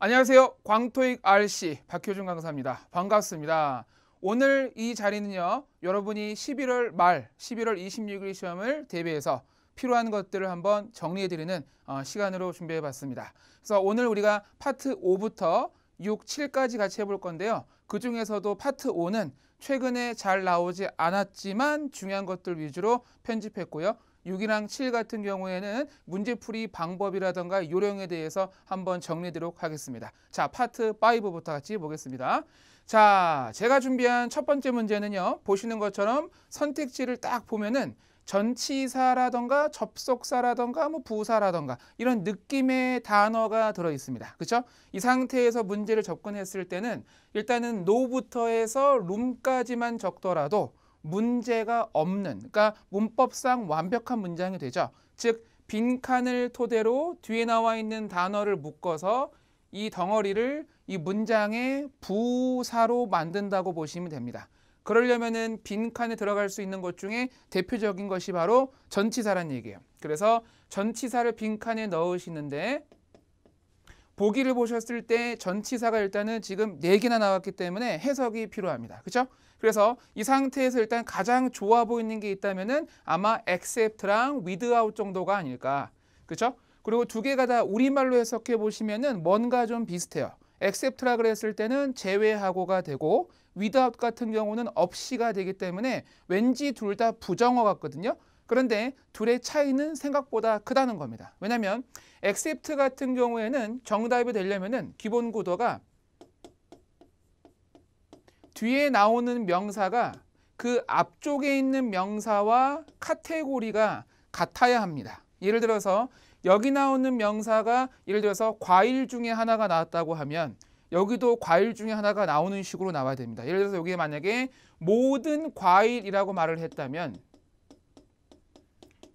안녕하세요. 광토익 RC 박효준 강사입니다. 반갑습니다. 오늘 이 자리는요. 여러분이 11월 말 11월 26일 시험을 대비해서 필요한 것들을 한번 정리해드리는 어, 시간으로 준비해봤습니다. 그래서 오늘 우리가 파트 5부터 6, 7까지 같이 해볼 건데요. 그 중에서도 파트 5는 최근에 잘 나오지 않았지만 중요한 것들 위주로 편집했고요. 6이랑 7 같은 경우에는 문제풀이 방법이라던가 요령에 대해서 한번 정리하도록 하겠습니다. 자, 파트 5부터 같이 보겠습니다. 자, 제가 준비한 첫 번째 문제는요. 보시는 것처럼 선택지를 딱 보면은 전치사라던가 접속사라던가 뭐 부사라던가 이런 느낌의 단어가 들어 있습니다. 그렇죠? 이 상태에서 문제를 접근했을 때는 일단은 노부터 해서 룸까지만 적더라도 문제가 없는 그러니까 문법상 완벽한 문장이 되죠. 즉 빈칸을 토대로 뒤에 나와 있는 단어를 묶어서 이 덩어리를 이 문장의 부사로 만든다고 보시면 됩니다. 그러려면은 빈칸에 들어갈 수 있는 것 중에 대표적인 것이 바로 전치사란 얘기예요. 그래서 전치사를 빈칸에 넣으시는데 보기를 보셨을 때 전치사가 일단은 지금 네개나 나왔기 때문에 해석이 필요합니다. 그렇죠? 그래서 이 상태에서 일단 가장 좋아 보이는 게 있다면은 아마 except랑 without 정도가 아닐까. 그렇죠? 그리고 두 개가 다 우리말로 해석해 보시면은 뭔가 좀 비슷해요. except라 그랬을 때는 제외하고가 되고 without 같은 경우는 없이가 되기 때문에 왠지 둘 다 부정어 같거든요. 그런데 둘의 차이는 생각보다 크다는 겁니다. 왜냐하면 accept 같은 경우에는 정답이 되려면 기본 구도가 뒤에 나오는 명사가 그 앞쪽에 있는 명사와 카테고리가 같아야 합니다. 예를 들어서 여기 나오는 명사가 예를 들어서 과일 중에 하나가 나왔다고 하면 여기도 과일 중에 하나가 나오는 식으로 나와야 됩니다. 예를 들어서 여기에 만약에 모든 과일이라고 말을 했다면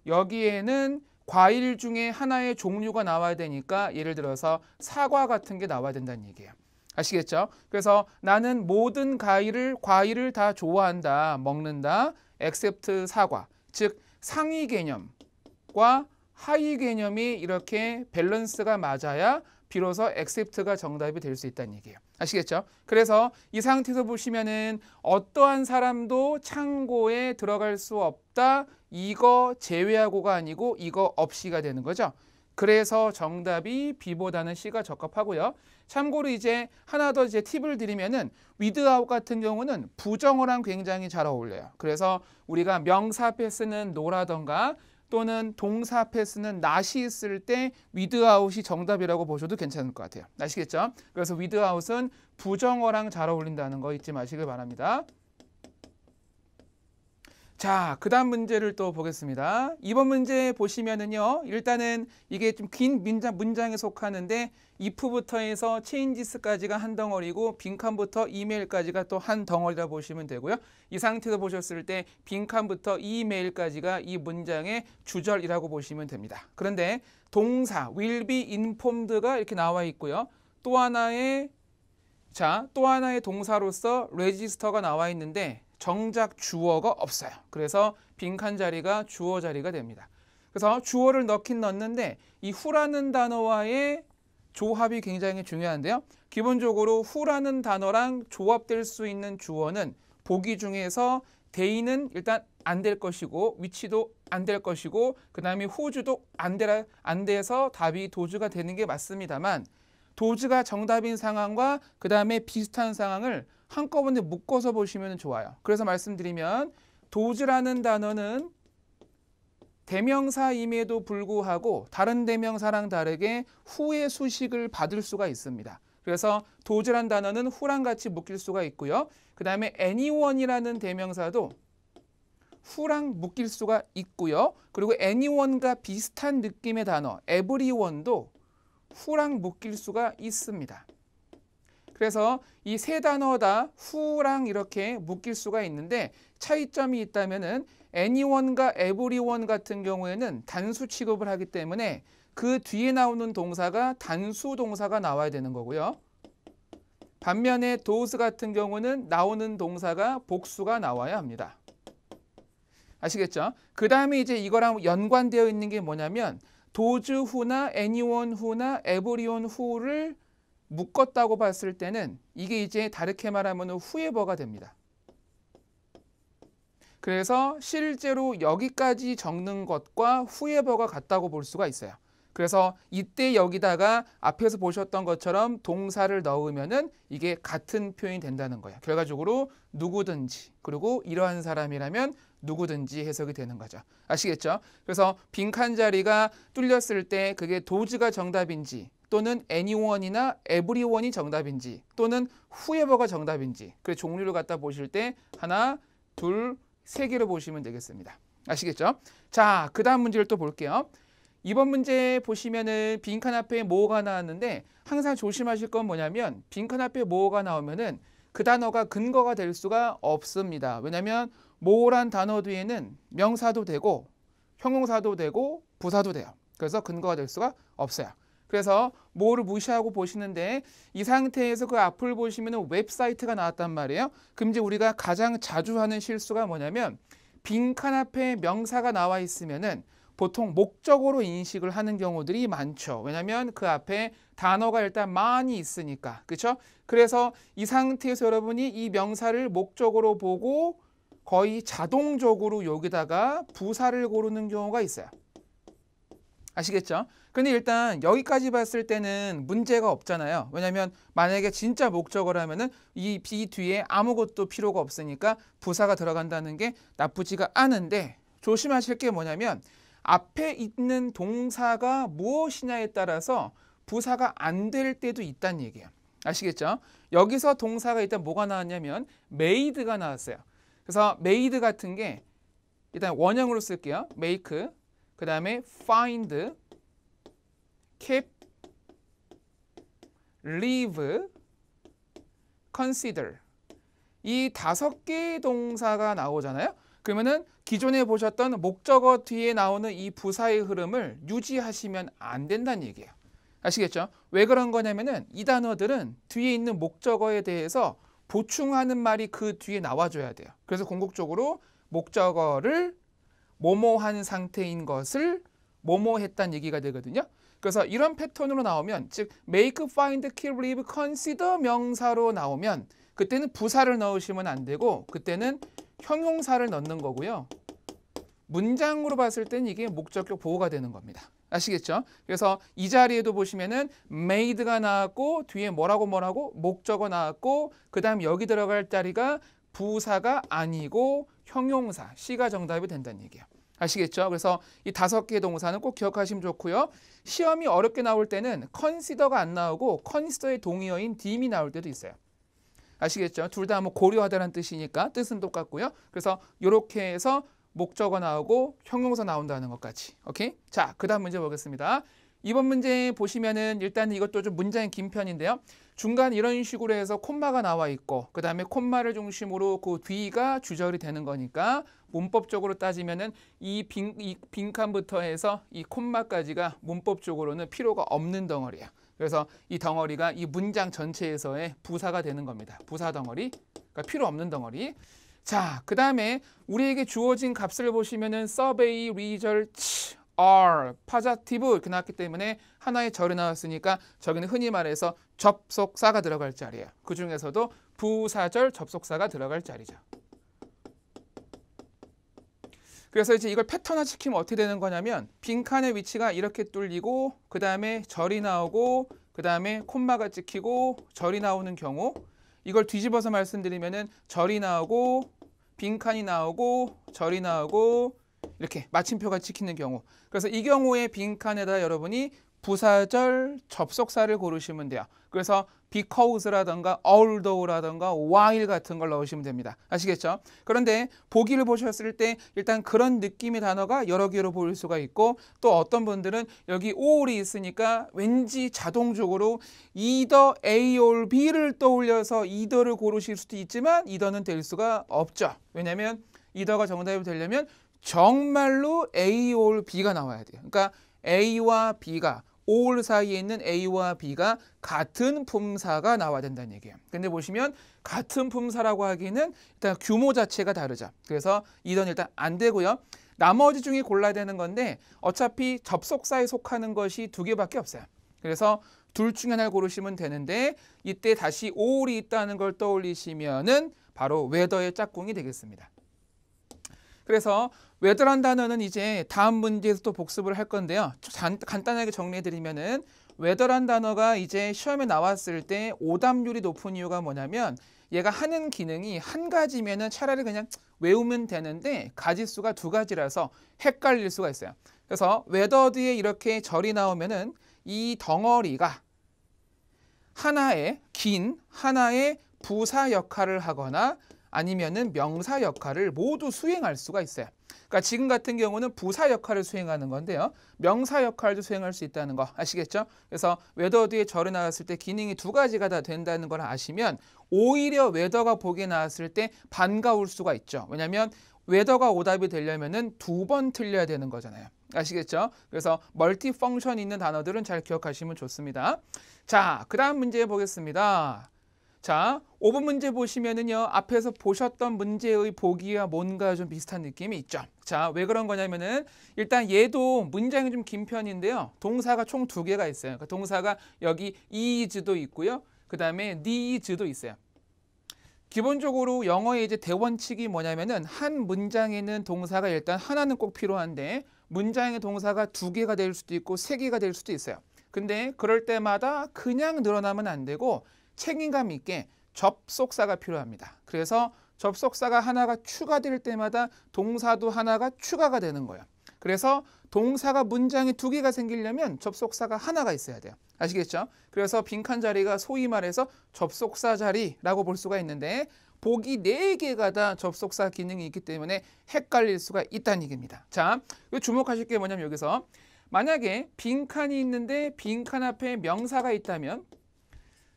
여기에는 과일 중에 하나의 종류가 나와야 되니까 예를 들어서 사과 같은 게 나와야 된다는 얘기예요. 아시겠죠? 그래서 나는 모든 과일을 과일을 다 좋아한다, 먹는다, except 사과. 즉 상위 개념과 하위 개념이 이렇게 밸런스가 맞아야 비로소 except가 정답이 될 수 있다는 얘기예요. 아시겠죠? 그래서 이 상태에서 보시면은 어떠한 사람도 창고에 들어갈 수 없다. 이거 제외하고가 아니고 이거 없이가 되는 거죠. 그래서 정답이 B보다는 C가 적합하고요. 참고로 이제 하나 더 이제 팁을 드리면은 위드아웃 같은 경우는 부정어랑 굉장히 잘 어울려요. 그래서 우리가 명사 앞에 쓰는 노라던가 또는 동사 앞에 쓰는 not이 있을 때 without이 정답이라고 보셔도 괜찮을 것 같아요. 아시겠죠? 그래서 without은 부정어랑 잘 어울린다는 거 잊지 마시길 바랍니다. 자, 그 다음 문제를 또 보겠습니다. 이번 문제 보시면은요. 일단은 이게 좀 긴 문장, 문장에 속하는데 if부터 해서 changes까지가 한 덩어리고 빈칸부터 이메일까지가 또 한 덩어리라 보시면 되고요. 이상태에 보셨을 때 빈칸부터 이메일까지가 이 문장의 주절이라고 보시면 됩니다. 그런데 동사 will be informed가 이렇게 나와 있고요. 또 하나의 자, 또 하나의 동사로서 r e g i s t e r 가 나와 있는데 정작 주어가 없어요. 그래서 빈칸 자리가 주어 자리가 됩니다. 그래서 주어를 넣긴 넣는데 이 후라는 단어와의 조합이 굉장히 중요한데요. 기본적으로 후라는 단어랑 조합될 수 있는 주어는 보기 중에서 대인는 일단 안 될 것이고 위치도 안 될 것이고 그 다음에 호주도 안, 되라, 안 돼서 답이 도주가 되는 게 맞습니다만 도주가 정답인 상황과 그 다음에 비슷한 상황을 한꺼번에 묶어서 보시면 좋아요. 그래서 말씀드리면 도즈라는 단어는 대명사임에도 불구하고 다른 대명사랑 다르게 후의 수식을 받을 수가 있습니다. 그래서 도즈란 단어는 후랑 같이 묶일 수가 있고요. 그 다음에 anyone이라는 대명사도 후랑 묶일 수가 있고요. 그리고 anyone과 비슷한 느낌의 단어 everyone도 후랑 묶일 수가 있습니다. 그래서 이 세 단어 다 후랑 이렇게 묶일 수가 있는데 차이점이 있다면은 anyone과 everyone 같은 경우에는 단수 취급을 하기 때문에 그 뒤에 나오는 동사가 단수 동사가 나와야 되는 거고요. 반면에 those 같은 경우는 나오는 동사가 복수가 나와야 합니다. 아시겠죠? 그 다음에 이제 이거랑 연관되어 있는 게 뭐냐면 도즈 후나 애니원 후나 에브리온 후를 묶었다고 봤을 때는 이게 이제 다르게 말하면 후에버가 됩니다. 그래서 실제로 여기까지 적는 것과 후에버가 같다고 볼 수가 있어요. 그래서 이때 여기다가 앞에서 보셨던 것처럼 동사를 넣으면은 이게 같은 표현이 된다는 거예요. 결과적으로 누구든지 그리고 이러한 사람이라면 누구든지 해석이 되는 거죠. 아시겠죠? 그래서 빈칸 자리가 뚫렸을 때 그게 도즈가 정답인지 또는 anyone이나 everyone이 정답인지 또는 whoever가 정답인지 그 종류를 갖다 보실 때 하나, 둘, 세 개를 보시면 되겠습니다. 아시겠죠? 자, 그 다음 문제를 또 볼게요. 이번 문제 보시면은 빈칸 앞에 뭐가 나왔는데 항상 조심하실 건 뭐냐면 빈칸 앞에 뭐가 나오면은 그 단어가 근거가 될 수가 없습니다. 왜냐면 모란 단어 뒤에는 명사도 되고 형용사도 되고 부사도 돼요. 그래서 근거가 될 수가 없어요. 그래서 뭐를 무시하고 보시는데 이 상태에서 그 앞을 보시면 웹사이트가 나왔단 말이에요. 그럼 이제 우리가 가장 자주 하는 실수가 뭐냐면 빈칸 앞에 명사가 나와 있으면은 보통 목적으로 인식을 하는 경우들이 많죠. 왜냐하면 그 앞에 단어가 일단 많이 있으니까. 그렇죠? 그래서 이 상태에서 여러분이 이 명사를 목적으로 보고 거의 자동적으로 여기다가 부사를 고르는 경우가 있어요. 아시겠죠? 근데 일단 여기까지 봤을 때는 문제가 없잖아요. 왜냐하면 만약에 진짜 목적을 하면은 이 B 뒤에 아무것도 필요가 없으니까 부사가 들어간다는 게 나쁘지가 않은데 조심하실 게 뭐냐면 앞에 있는 동사가 무엇이냐에 따라서 부사가 안 될 때도 있다는 얘기예요. 아시겠죠? 여기서 동사가 일단 뭐가 나왔냐면 메이드가 나왔어요. 그래서 메이드 같은 게 일단 원형으로 쓸게요. 메이크, 그 다음에 파인드, keep, leave, consider 이 다섯 개의 동사가 나오잖아요. 그러면은 기존에 보셨던 목적어 뒤에 나오는 이 부사의 흐름을 유지하시면 안 된다는 얘기예요. 아시겠죠? 왜 그런 거냐면은 이 단어들은 뒤에 있는 목적어에 대해서 보충하는 말이 그 뒤에 나와줘야 돼요. 그래서 궁극적으로 목적어를 모모한 상태인 것을 모모했다는 얘기가 되거든요. 그래서 이런 패턴으로 나오면 즉 make, find, keep, leave, consider 명사로 나오면 그때는 부사를 넣으시면 안 되고 그때는 형용사를 넣는 거고요. 문장으로 봤을 땐 이게 목적격 보호가 되는 겁니다. 아시겠죠? 그래서 이 자리에도 보시면은 made가 나왔고 뒤에 뭐라고 뭐라고 목적어 나왔고 그 다음 여기 들어갈 자리가 부사가 아니고 형용사 시가 정답이 된다는 얘기예요. 아시겠죠? 그래서 이 다섯 개의 동사는 꼭 기억하시면 좋고요. 시험이 어렵게 나올 때는 consider가 안 나오고 consider의 동의어인 deem이 나올 때도 있어요. 아시겠죠? 둘 다 뭐고려하다는 뜻이니까 뜻은 똑같고요. 그래서 이렇게 해서 목적어 나오고 형용사 나온다는 것까지. 오케이? 자, 그 다음 문제 보겠습니다. 이번 문제 보시면은 일단 이것도 좀 문장이 긴 편인데요. 중간 이런 식으로 해서 콤마가 나와 있고 그 다음에 콤마를 중심으로 그 뒤가 주절이 되는 거니까 문법적으로 따지면은 이, 빈, 이 빈칸부터 해서 이 콤마까지가 문법적으로는 필요가 없는 덩어리야. 그래서 이 덩어리가 이 문장 전체에서의 부사가 되는 겁니다. 부사 덩어리, 그러니까 필요 없는 덩어리. 자, 그 다음에 우리에게 주어진 값을 보시면은 서베이, 리절치 are, 파자티브 이렇게 나왔기 때문에 하나의 절이 나왔으니까 저기는 흔히 말해서 접속사가 들어갈 자리야. 그 중에서도 부사절 접속사가 들어갈 자리죠. 그래서 이제 이걸 패턴화 시키면 어떻게 되는 거냐면 빈칸의 위치가 이렇게 뚫리고 그 다음에 절이 나오고 그 다음에 콤마가 찍히고 절이 나오는 경우 이걸 뒤집어서 말씀드리면 절이 나오고 빈칸이 나오고 절이 나오고 이렇게 마침표가 찍히는 경우 그래서 이 경우에 빈칸에다 여러분이 부사절 접속사를 고르시면 돼요. 그래서 b e c a u s e 라던가 a l t h o u g h l a 가 while 같은 걸 넣으시면 됩니다. 아시겠죠? 그런데 보기를 보셨을 때 일단 그런 느낌의 단어가 여러 개로 보일 수가 있고 또 어떤 분들은 여기 all이 있으니까 왠지 자동적으로 either A or B를 떠올려서 either를 고르실 수도 있지만 either는 될 수가 없죠. 왜냐하면 이더가 정답이 되려면 정말로 A or B가 나와야 돼요. 그러니까 A와 B가 a 사이에 있는 A와 B가 같은 품사가 나와야 된다는 얘기예요. 근데 보시면 같은 품사라고 하기는 에 일단 규모 자체가 다르죠. 그래서 이건 일단 안 되고요. 나머지 중에 골라야 되는 건데 어차피 접속사에 속하는 것이 두 개밖에 없어요. 그래서 둘 중에 하나를 고르시면 되는데 이때 다시 a l 이 있다는 걸 떠올리시면은 바로 웨더의 짝꿍이 되겠습니다. 그래서 외도란 단어는 이제 다음 문제에서 도 복습을 할 건데요. 간, 단하게 정리해드리면 은 외도란 단어가 이제 시험에 나왔을 때 오답률이 높은 이유가 뭐냐면 얘가 하는 기능이 한 가지면 은 차라리 그냥 외우면 되는데 가지수가 두 가지라서 헷갈릴 수가 있어요. 그래서 외더 뒤에 이렇게 절이 나오면 은이 덩어리가 하나의 긴 하나의 부사 역할을 하거나 아니면은 명사 역할을 모두 수행할 수가 있어요. 그러니까 지금 같은 경우는 부사 역할을 수행하는 건데요. 명사 역할도 수행할 수 있다는 거 아시겠죠? 그래서 웨더 뒤에 절에 나왔을 때 기능이 두 가지가 다 된다는 걸 아시면 오히려 웨더가 보기에 나왔을 때 반가울 수가 있죠. 왜냐면 웨더가 오답이 되려면은 두 번 틀려야 되는 거잖아요. 아시겠죠? 그래서 멀티 펑션 있는 단어들은 잘 기억하시면 좋습니다. 자, 그 다음 문제 보겠습니다. 자, 5번 문제 보시면은요. 앞에서 보셨던 문제의 보기와 뭔가 좀 비슷한 느낌이 있죠. 자, 왜 그런 거냐면은 일단 얘도 문장이 좀 긴 편인데요. 동사가 총 두 개가 있어요. 그 동사가 여기 is도 있고요. 그다음에 needs도 있어요. 기본적으로 영어의 이제 대원칙이 뭐냐면은 한 문장에는 동사가 일단 하나는 꼭 필요한데 문장의 동사가 두 개가 될 수도 있고 세 개가 될 수도 있어요. 근데 그럴 때마다 그냥 늘어나면 안 되고 책임감 있게 접속사가 필요합니다. 그래서 접속사가 하나가 추가될 때마다 동사도 하나가 추가가 되는 거예요. 그래서 동사가 문장이두 개가 생기려면 접속사가 하나가 있어야 돼요. 아시겠죠? 그래서 빈칸 자리가 소위 말해서 접속사 자리라고 볼 수가 있는데 보기 네개가다 접속사 기능이 있기 때문에 헷갈릴 수가 있다는 얘기입니다. 자, 주목하실 게 뭐냐면 여기서 만약에 빈칸이 있는데 빈칸 앞에 명사가 있다면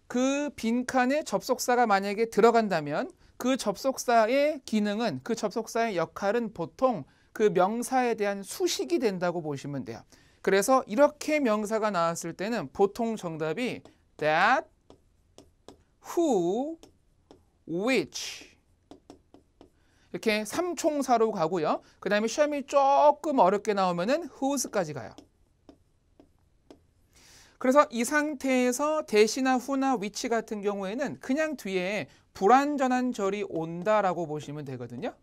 그 빈칸에 접속사가 만약에 들어간다면 그 접속사의 기능은 그 접속사의 역할은 보통 그 명사에 대한 수식이 된다고 보시면 돼요. 그래서 이렇게 명사가 나왔을 때는 보통 정답이 that, who, which 이렇게 삼총사로 가고요. 그 다음에 시험이 조금 어렵게 나오면 은 whose까지 가요. 그래서 이 상태에서 대시나 후나 위치 같은 경우에는 그냥 뒤에 불완전한 절이 온다라고 보시면 되거든요.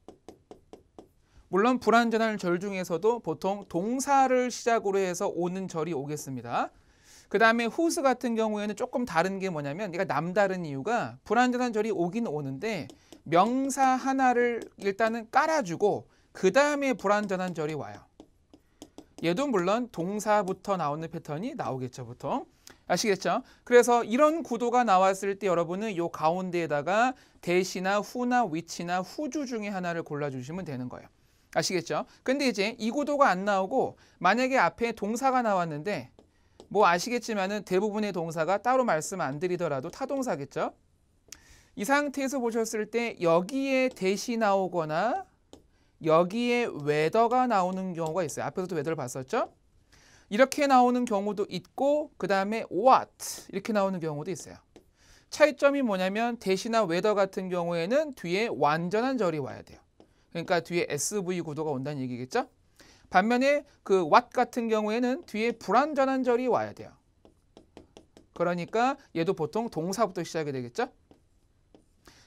물론 불완전한 절 중에서도 보통 동사를 시작으로 해서 오는 절이 오겠습니다. 그 다음에 후스 같은 경우에는 조금 다른 게 뭐냐면 얘가 남다른 이유가 불완전한 절이 오긴 오는데 명사 하나를 일단은 깔아주고 그 다음에 불완전한 절이 와요. 얘도 물론 동사부터 나오는 패턴이 나오겠죠, 보통. 아시겠죠? 그래서 이런 구도가 나왔을 때 여러분은 요 가운데에다가 대시나 후나 위치나 후주 중에 하나를 골라주시면 되는 거예요. 아시겠죠? 근데 이제 이 구도가 안 나오고 만약에 앞에 동사가 나왔는데 뭐 아시겠지만은 대부분의 동사가 따로 말씀 안 드리더라도 타동사겠죠? 이 상태에서 보셨을 때 여기에 대시 나오거나 여기에 웨더가 나오는 경우가 있어요. 앞에서도 웨더를 봤었죠? 이렇게 나오는 경우도 있고 그 다음에 what 이렇게 나오는 경우도 있어요. 차이점이 뭐냐면 대신한 웨더 같은 경우에는 뒤에 완전한 절이 와야 돼요. 그러니까 뒤에 SV 구도가 온다는 얘기겠죠? 반면에 그 what 같은 경우에는 뒤에 불완전한 절이 와야 돼요. 그러니까 얘도 보통 동사부터 시작이 되겠죠?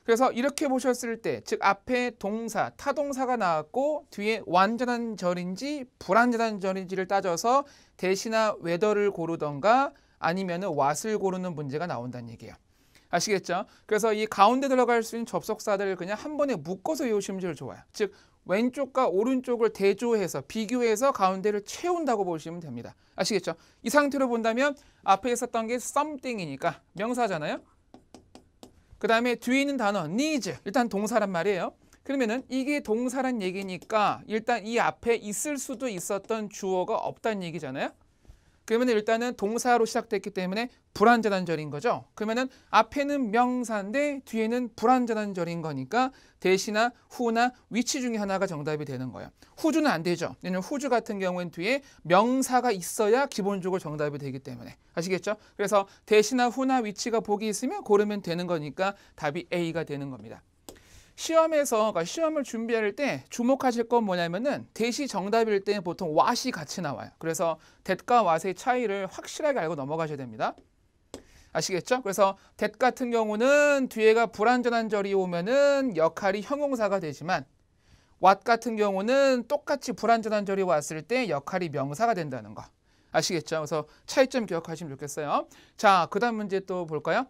그래서 이렇게 보셨을 때, 즉 앞에 동사, 타동사가 나왔고 뒤에 완전한 절인지 불완전한 절인지를 따져서 대시나 웨더를 고르던가 아니면 은 왓을 고르는 문제가 나온다는 얘기예요. 아시겠죠? 그래서 이 가운데 들어갈 수 있는 접속사들을 그냥 한 번에 묶어서 외우시면 제일 좋아요. 즉 왼쪽과 오른쪽을 대조해서 비교해서 가운데를 채운다고 보시면 됩니다. 아시겠죠? 이 상태로 본다면 앞에 있었던 게 something이니까 명사잖아요. 그 다음에 뒤에 있는 단어 needs 일단 동사란 말이에요. 그러면은 이게 동사란 얘기니까 일단 이 앞에 있을 수도 있었던 주어가 없다는 얘기잖아요. 그러면 일단은 동사로 시작됐기 때문에 불완전한절인 거죠. 그러면은 앞에는 명사인데 뒤에는 불완전한절인 거니까 대시나 후나 위치 중에 하나가 정답이 되는 거예요. 후주는 안 되죠. 왜냐면 후주 같은 경우엔 뒤에 명사가 있어야 기본적으로 정답이 되기 때문에 아시겠죠? 그래서 대시나 후나 위치가 보기 있으면 고르면 되는 거니까 답이 A가 되는 겁니다. 시험에서 그러니까 시험을 준비할 때 주목하실 건 뭐냐면은 대시 정답일 때 보통 왓이 같이 나와요. 그래서 댓과 왓의 차이를 확실하게 알고 넘어가셔야 됩니다. 아시겠죠? 그래서 댓 같은 경우는 뒤에가 불완전한 절이 오면은 역할이 형용사가 되지만 왓 같은 경우는 똑같이 불완전한 절이 왔을 때 역할이 명사가 된다는 거. 아시겠죠? 그래서 차이점 기억하시면 좋겠어요. 자, 그 다음 문제 또 볼까요?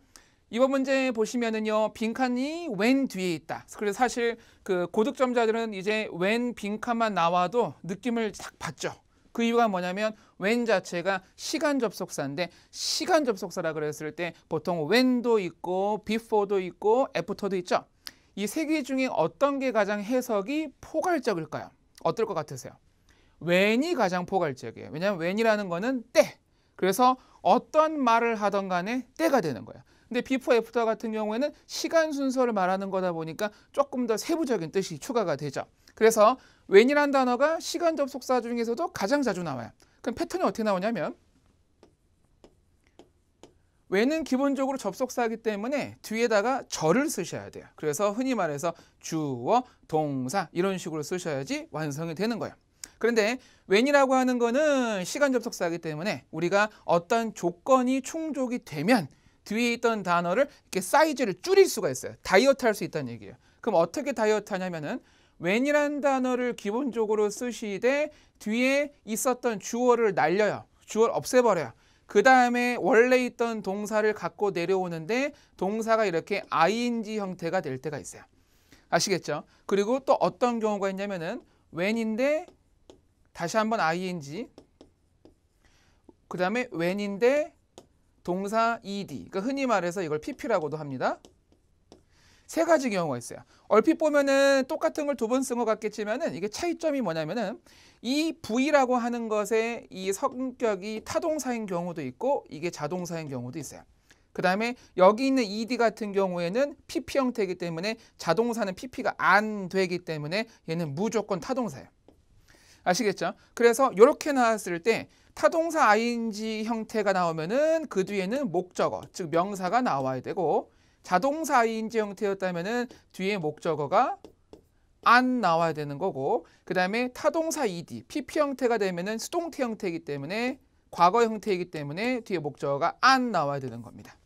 이번 문제 보시면은요 빈칸이 웬 뒤에 있다. 그래서 사실 그 고득점자들은 이제 웬 빈칸만 나와도 느낌을 딱 봤죠. 그 이유가 뭐냐면 웬 자체가 시간 접속사인데 시간 접속사라 그랬을 때 보통 웬도 있고 비포도 있고 애프터도 있죠. 이 세 개 중에 어떤 게 가장 해석이 포괄적일까요? 어떨 것 같으세요? 웬이 가장 포괄적이에요. 왜냐하면 웬이라는 거는 때. 그래서 어떤 말을 하던 간에 때가 되는 거예요. 근데 비포 애프터 같은 경우에는 시간 순서를 말하는 거다 보니까 조금 더 세부적인 뜻이 추가가 되죠. 그래서 when이란 단어가 시간 접속사 중에서도 가장 자주 나와요. 그럼 패턴이 어떻게 나오냐면 왜는 기본적으로 접속사이기 때문에 뒤에다가 절을 쓰셔야 돼요. 그래서 흔히 말해서 주어, 동사 이런 식으로 쓰셔야지 완성이 되는 거예요. 그런데 when이라고 하는 거는 시간 접속사이기 때문에 우리가 어떤 조건이 충족이 되면 뒤에 있던 단어를 이렇게 사이즈를 줄일 수가 있어요. 다이어트 할 수 있다는 얘기예요. 그럼 어떻게 다이어트 하냐면은 when이라는 단어를 기본적으로 쓰시되 뒤에 있었던 주어를 날려요. 주어를 없애버려요. 그 다음에 원래 있던 동사를 갖고 내려오는데 동사가 이렇게 ing 형태가 될 때가 있어요. 아시겠죠? 그리고 또 어떤 경우가 있냐면은 when인데 다시 한번 ing 그 다음에 when인데 동사 ed. 그러니까 흔히 말해서 이걸 pp라고도 합니다. 세 가지 경우가 있어요. 얼핏 보면은 똑같은 걸 두 번 쓴 것 같겠지만은 이게 차이점이 뭐냐면은 이 v라고 하는 것에이 성격이 타동사인 경우도 있고 이게 자동사인 경우도 있어요. 그 다음에 여기 있는 ed 같은 경우에는 pp 형태이기 때문에 자동사는 pp가 안 되기 때문에 얘는 무조건 타동사예요. 아시겠죠? 그래서 이렇게 나왔을 때 타동사 ing 형태가 나오면은 그 뒤에는 목적어, 즉 명사가 나와야 되고 자동사 ing 형태였다면은 뒤에 목적어가 안 나와야 되는 거고 그 다음에 타동사 ed, pp 형태가 되면은 수동태 형태이기 때문에 과거 형태이기 때문에 뒤에 목적어가 안 나와야 되는 겁니다.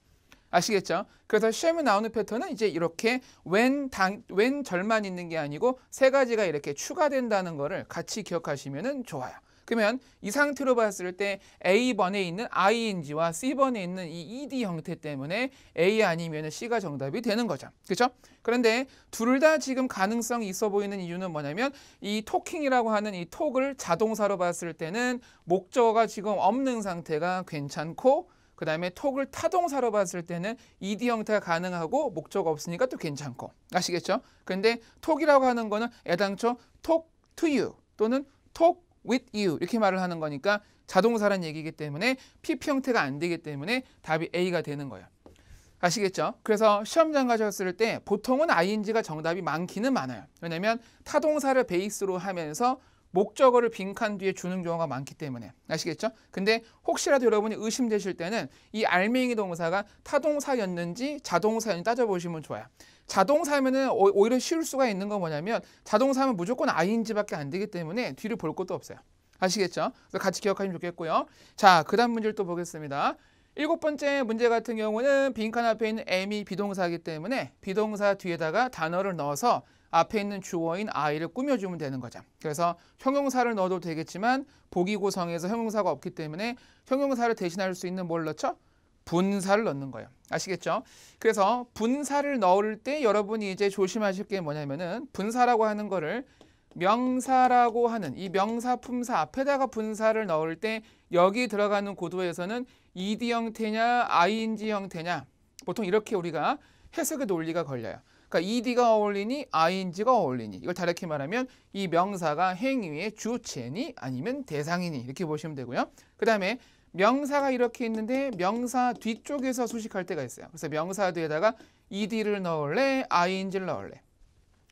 아시겠죠? 그래서 시험에 나오는 패턴은 이제 이렇게 웬, 당, 웬 절만 있는 게 아니고 세 가지가 이렇게 추가된다는 거를 같이 기억하시면 좋아요. 그러면 이 상태로 봤을 때 A번에 있는 ing와 C번에 있는 이 ed 형태 때문에 A 아니면 C가 정답이 되는 거죠. 그렇죠? 그런데 둘 다 지금 가능성이 있어 보이는 이유는 뭐냐면 이 토킹이라고 하는 이 톡을 자동사로 봤을 때는 목적어가 지금 없는 상태가 괜찮고 그 다음에 톡을 타동사로 봤을 때는 ED 형태가 가능하고 목적어 없으니까 또 괜찮고 아시겠죠? 근데 톡이라고 하는 거는 애당초 톡 to you 또는 톡 with you 이렇게 말을 하는 거니까 자동사란 얘기이기 때문에 PP 형태가 안 되기 때문에 답이 A가 되는 거예요. 아시겠죠? 그래서 시험장 가셨을 때 보통은 ing가 정답이 많기는 많아요. 왜냐면 타동사를 베이스로 하면서 목적어를 빈칸 뒤에 주는 경우가 많기 때문에 아시겠죠? 근데 혹시라도 여러분이 의심되실 때는 이 알맹이 동사가 타동사였는지 자동사였는지 따져보시면 좋아요. 자동사면은 오히려 쉬울 수가 있는 건 뭐냐면 자동사면 무조건 ING밖에 안 되기 때문에 뒤를 볼 것도 없어요. 아시겠죠? 그래서 같이 기억하시면 좋겠고요. 자, 그 다음 문제를 또 보겠습니다. 일곱 번째 문제 같은 경우는 빈칸 앞에 있는 M이 비동사이기 때문에 비동사 뒤에다가 단어를 넣어서 앞에 있는 주어인 I를 꾸며주면 되는 거죠. 그래서 형용사를 넣어도 되겠지만 보기 구성에서 형용사가 없기 때문에 형용사를 대신할 수 있는 뭘 넣죠? 분사를 넣는 거예요. 아시겠죠? 그래서 분사를 넣을 때 여러분이 이제 조심하실 게 뭐냐면은 분사라고 하는 거를 명사라고 하는 이 명사 품사 앞에다가 분사를 넣을 때 여기 들어가는 고도에서는 ED 형태냐 ING 형태냐 보통 이렇게 우리가 해석의 논리가 걸려요. 그러니까 ed가 어울리니 ing가 어울리니 이걸 다르게 말하면 이 명사가 행위의 주체니 아니면 대상이니 이렇게 보시면 되고요. 그 다음에 명사가 이렇게 있는데 명사 뒤쪽에서 수식할 때가 있어요. 그래서 명사 뒤에다가 ed를 넣을래 ing를 넣을래.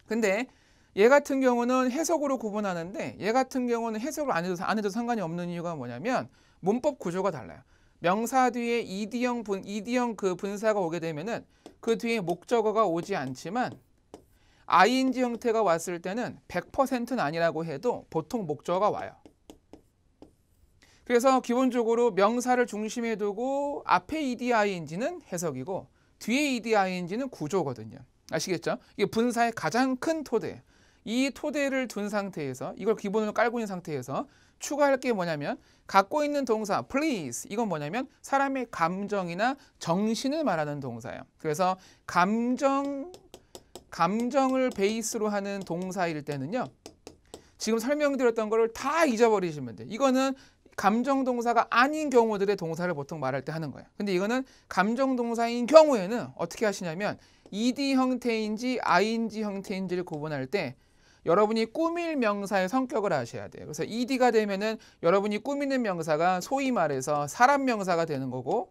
근데 얘 같은 경우는 해석으로 구분하는데 얘 같은 경우는 해석을 안 해도, 안 해도 상관이 없는 이유가 뭐냐면 문법 구조가 달라요. 명사 뒤에 ed형 분 ed형 그 분사가 오게 되면은 그 뒤에 목적어가 오지 않지만 ing 형태가 왔을 때는 100%는 아니라고 해도 보통 목적어가 와요. 그래서 기본적으로 명사를 중심에 두고 앞에 eding는 해석이고 뒤에 eding는 구조거든요. 아시겠죠? 이게 분사의 가장 큰 토대. 이 토대를 둔 상태에서 이걸 기본으로 깔고 있는 상태에서 추가할 게 뭐냐면 갖고 있는 동사 please 이건 뭐냐면 사람의 감정이나 정신을 말하는 동사예요. 그래서 감정 감정을 베이스로 하는 동사일 때는요. 지금 설명드렸던 거를 다 잊어버리시면 돼. 이거는 감정 동사가 아닌 경우들의 동사를 보통 말할 때 하는 거예요. 근데 이거는 감정 동사인 경우에는 어떻게 하시냐면 ed 형태인지 ing 형태인지를 구분할 때 여러분이 꾸밀 명사의 성격을 아셔야 돼요. 그래서 ed가 되면은 여러분이 꾸미는 명사가 소위 말해서 사람 명사가 되는 거고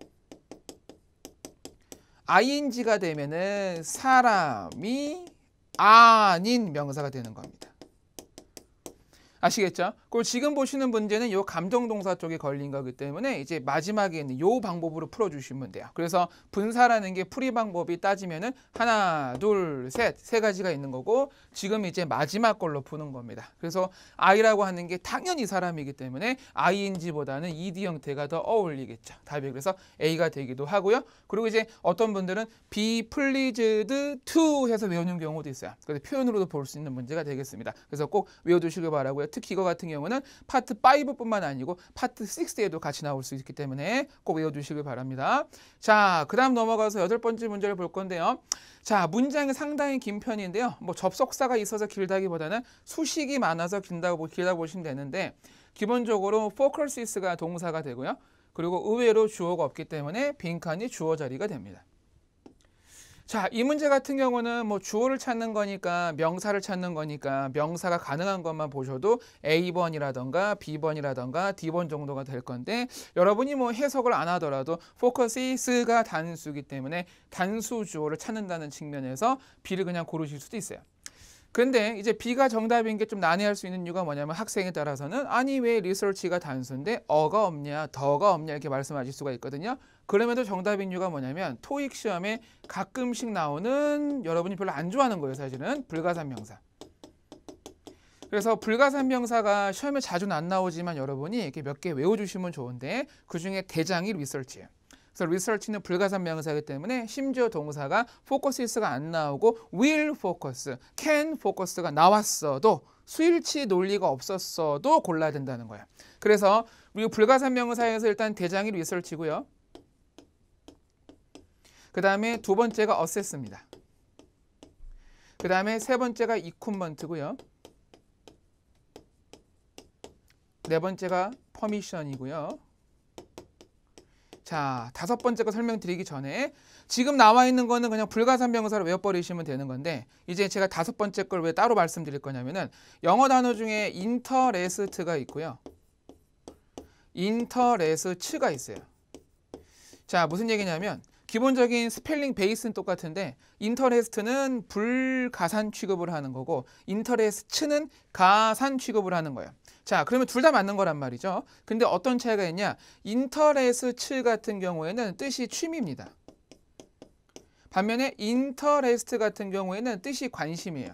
ing가 되면은 사람이 아닌 명사가 되는 겁니다. 아시겠죠? 그리고 지금 보시는 문제는 요 감정동사 쪽에 걸린 거기 때문에 이제 마지막에 있는 요 방법으로 풀어주시면 돼요. 그래서 분사라는 게 풀이 방법이 따지면은 하나, 둘, 셋, 세 가지가 있는 거고 지금 이제 마지막 걸로 푸는 겁니다. 그래서 I라고 하는 게 당연히 사람이기 때문에 ING보다는 ED 형태가 더 어울리겠죠. 답이 그래서 A가 되기도 하고요. 그리고 이제 어떤 분들은 be pleased to 해서 외우는 경우도 있어요. 그래서 표현으로도 볼 수 있는 문제가 되겠습니다. 그래서 꼭 외워두시길 바라고요. 특히 이거 같은 경우 경우는 파트 5뿐만 아니고 파트 6에도 같이 나올 수 있기 때문에 꼭 외워두시길 바랍니다. 자, 그 다음 넘어가서 여덟 번째 문제를 볼 건데요. 자, 문장이 상당히 긴 편인데요. 뭐 접속사가 있어서 길다기보다는 수식이 많아서 긴다고 길다 보시면 되는데 기본적으로 포컬시스가 동사가 되고요. 그리고 의외로 주어가 없기 때문에 빈칸이 주어 자리가 됩니다. 자, 이 문제 같은 경우는 뭐 주어를 찾는 거니까 명사를 찾는 거니까 명사가 가능한 것만 보셔도 A번이라던가 B번이라던가 D번 정도가 될 건데 여러분이 뭐 해석을 안 하더라도 포커스가 단수이기 때문에 단수 주어를 찾는다는 측면에서 B를 그냥 고르실 수도 있어요. 근데 이제 B가 정답인 게 좀 난해할 수 있는 이유가 뭐냐면 학생에 따라서는 아니 왜 리서치가 단순데 어가 없냐 더가 없냐 이렇게 말씀하실 수가 있거든요. 그럼에도 정답인 이유가 뭐냐면 토익 시험에 가끔씩 나오는 여러분이 별로 안 좋아하는 거예요. 사실은 불가산 명사. 그래서 불가산 명사가 시험에 자주 안 나오지만 여러분이 이렇게 몇 개 외워주시면 좋은데 그중에 대장이 리서치예요. 그래서 리서치는 불가산 명사이기 때문에 심지어 동사가 포커시스가 안 나오고 will focus, can focus가 나왔어도 수일치 논리가 없었어도 골라야 된다는 거예요. 그래서 우리 불가산 명사에서 일단 대장이 리서치고요. 그 다음에 두 번째가 어세스입니다. 그 다음에 세 번째가 이쿤먼트고요. 네 번째가 퍼미션이고요. 자, 다섯 번째 거 설명드리기 전에 지금 나와 있는 거는 그냥 불가산 명사로 외워버리시면 되는 건데 이제 제가 다섯 번째 걸 왜 따로 말씀드릴 거냐면은 영어 단어 중에 인터레스트가 있고요. 인터레스츠가 있어요. 자, 무슨 얘기냐면 기본적인 스펠링 베이스는 똑같은데 인터레스트는 불가산 취급을 하는 거고 인터레스츠는 가산 취급을 하는 거예요. 자, 그러면 둘 다 맞는 거란 말이죠. 근데 어떤 차이가 있냐? 인터레스 7 같은 경우에는 뜻이 취미입니다. 반면에 인터레스트 같은 경우에는 뜻이 관심이에요.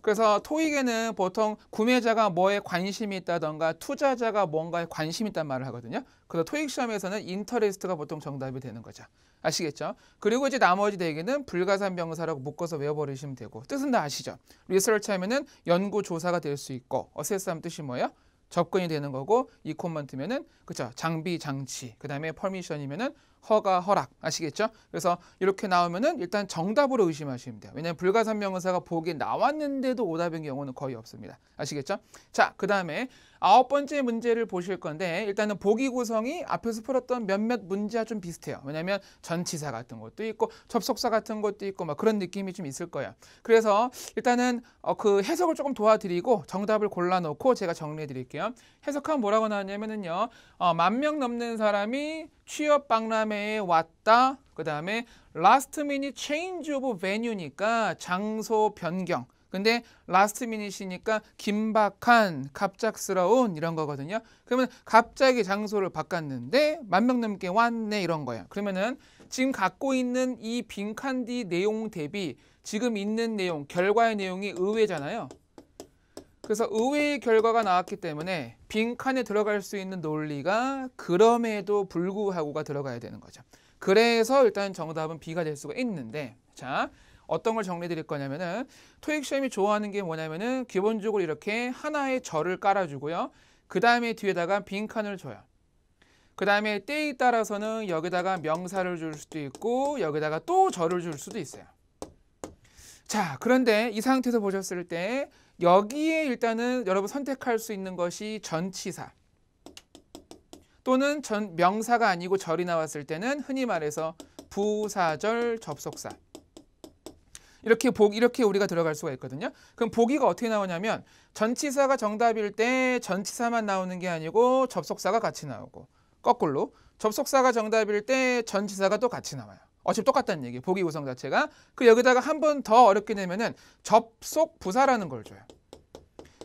그래서 토익에는 보통 구매자가 뭐에 관심이 있다던가 투자자가 뭔가에 관심이 있단 말을 하거든요. 그래서 토익 시험에서는 인터레스트가 보통 정답이 되는 거죠. 아시겠죠? 그리고 이제 나머지 대개는 불가산 명사라고 묶어서 외워버리시면 되고 뜻은 다 아시죠? 리서치 하면은 연구 조사가 될 수 있고 어세스 하면 뜻이 뭐예요? 접근이 되는 거고 이코먼트면은그죠 장비 장치 그다음에 퍼미션이면은 허가, 허락 아시겠죠? 그래서 이렇게 나오면은 일단 정답으로 의심하시면 돼요. 왜냐면 불가산명사가 보기에 나왔는데도 오답인 경우는 거의 없습니다. 아시겠죠? 자, 그 다음에 아홉 번째 문제를 보실 건데 일단은 보기 구성이 앞에서 풀었던 몇몇 문제와 좀 비슷해요. 왜냐면 전치사 같은 것도 있고 접속사 같은 것도 있고 막 그런 느낌이 좀 있을 거예요. 그래서 일단은 어, 그 해석을 조금 도와드리고 정답을 골라놓고 제가 정리해 드릴게요. 해석하면 뭐라고 나왔냐면은요. 어, 만 명 넘는 사람이 취업 박람회 처음에 왔다. 그 다음에 last minute change of venue니까 장소 변경. 근데 last minute이니까 긴박한, 갑작스러운 이런 거거든요. 그러면 갑자기 장소를 바꿨는데 만 명 넘게 왔네 이런 거예요. 그러면은 지금 갖고 있는 이 빈칸디 내용 대비 지금 있는 내용, 결과의 내용이 의외잖아요. 그래서 의외의 결과가 나왔기 때문에 빈칸에 들어갈 수 있는 논리가 그럼에도 불구하고가 들어가야 되는 거죠. 그래서 일단 정답은 B가 될 수가 있는데 자 어떤 걸 정리해 드릴 거냐면은 토익 시험이 좋아하는 게 뭐냐면은 기본적으로 이렇게 하나의 절을 깔아주고요. 그 다음에 뒤에다가 빈칸을 줘요. 그 다음에 때에 따라서는 여기다가 명사를 줄 수도 있고 여기다가 또 절을 줄 수도 있어요. 자 그런데 이 상태에서 보셨을 때 여기에 일단은 여러분 선택할 수 있는 것이 전치사 또는 전 명사가 아니고 절이 나왔을 때는 흔히 말해서 부사절 접속사 이렇게 복 이렇게 우리가 들어갈 수가 있거든요. 그럼 보기가 어떻게 나오냐면 전치사가 정답일 때 전치사만 나오는 게 아니고 접속사가 같이 나오고 거꾸로 접속사가 정답일 때 전치사가 또 같이 나와요. 어차피 똑같다는 얘기. 예요 보기 구성 자체가. 그 여기다가 한 번 더 어렵게 내면은 접속 부사라는 걸 줘요.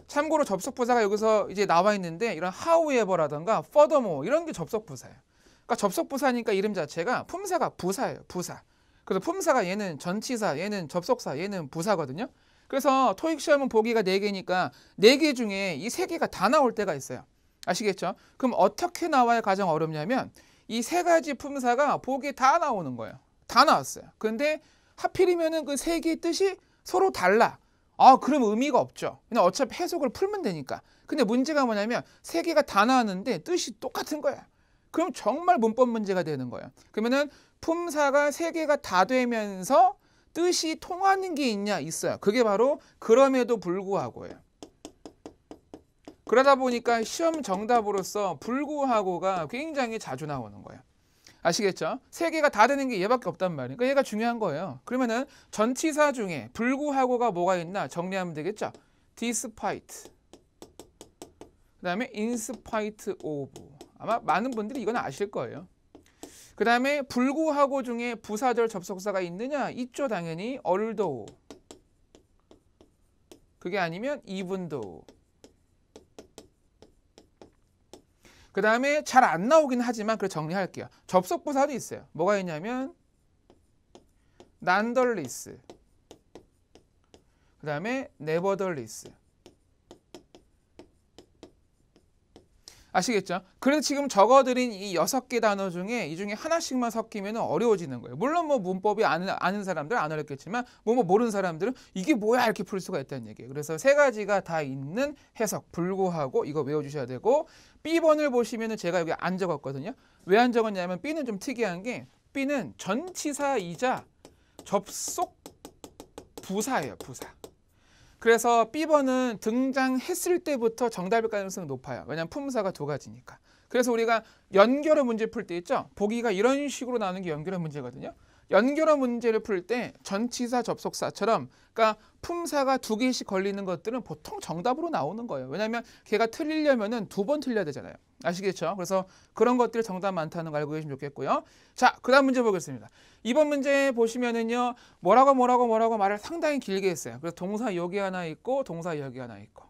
참고로 접속 부사가 여기서 이제 나와 있는데 이런 h o w e v e r 라던가 furthermore 이런 게 접속 부사예요. 그러니까 접속 부사니까 이름 자체가 품사가 부사예요. 부사. 그래서 품사가 얘는 전치사, 얘는 접속사, 얘는 부사거든요. 그래서 토익 시험은 보기가 4개니까4개 중에 이3개가다 나올 때가 있어요. 아시겠죠? 그럼 어떻게 나와야 가장 어렵냐면 이 세 가지 품사가 보기에 다 나오는 거예요. 다 나왔어요. 근데 하필이면은 그세 개의 뜻이 서로 달라. 아, 그럼 의미가 없죠. 그냥 어차피 해석을 풀면 되니까. 근데 문제가 뭐냐면 세 개가 다 나왔는데 뜻이 똑같은 거야. 그럼 정말 문법 문제가 되는 거예요. 그러면은 품사가 세 개가 다 되면서 뜻이 통하는 게 있냐 있어요. 그게 바로 그럼에도 불구하고예요. 그러다 보니까 시험 정답으로서 불구하고가 굉장히 자주 나오는 거예요. 아시겠죠? 세 개가 다 되는 게 얘밖에 없단 말이에요. 그러니까 얘가 중요한 거예요. 그러면은 전치사 중에 불구하고가 뭐가 있나 정리하면 되겠죠? despite 그 다음에 인스파이트 오브 아마 많은 분들이 이건 아실 거예요. 그 다음에 불구하고 중에 부사절 접속사가 있느냐? 있죠 당연히 얼도 그게 아니면 이분도 그 다음에 잘 안 나오긴 하지만 그래 정리할게요. 접속부사도 있어요. 뭐가 있냐면 난덜리스 그 다음에 네버덜리스 아시겠죠? 그래서 지금 적어드린 이 여섯 개 단어 중에 이 중에 하나씩만 섞이면 어려워지는 거예요. 물론 뭐 문법이 아는, 아는 사람들은 안 어렵겠지만 뭐뭐 뭐 모르는 사람들은 이게 뭐야 이렇게 풀 수가 있다는 얘기예요. 그래서 세 가지가 다 있는 해석 불구하고 이거 외워주셔야 되고 B번을 보시면 은 제가 여기 안 적었거든요. 왜 안 적었냐면 B는 좀 특이한 게 B는 전치사이자 접속 부사예요. 부사. 그래서 B번은 등장했을 때부터 정답일 가능성이 높아요. 왜냐하면 품사가 두 가지니까. 그래서 우리가 연결의 문제 풀 때 있죠. 보기가 이런 식으로 나오는 게 연결의 문제거든요. 연결어 문제를 풀 때 전치사 접속사처럼 그러니까 품사가 두 개씩 걸리는 것들은 보통 정답으로 나오는 거예요. 왜냐하면 걔가 틀리려면 두 번 틀려야 되잖아요. 아시겠죠? 그래서 그런 것들이 정답 많다는 걸 알고 계시면 좋겠고요. 자, 그 다음 문제 보겠습니다. 이번 문제 보시면은요. 뭐라고 뭐라고 뭐라고 말을 상당히 길게 했어요. 그래서 동사 여기 하나 있고 동사 여기 하나 있고.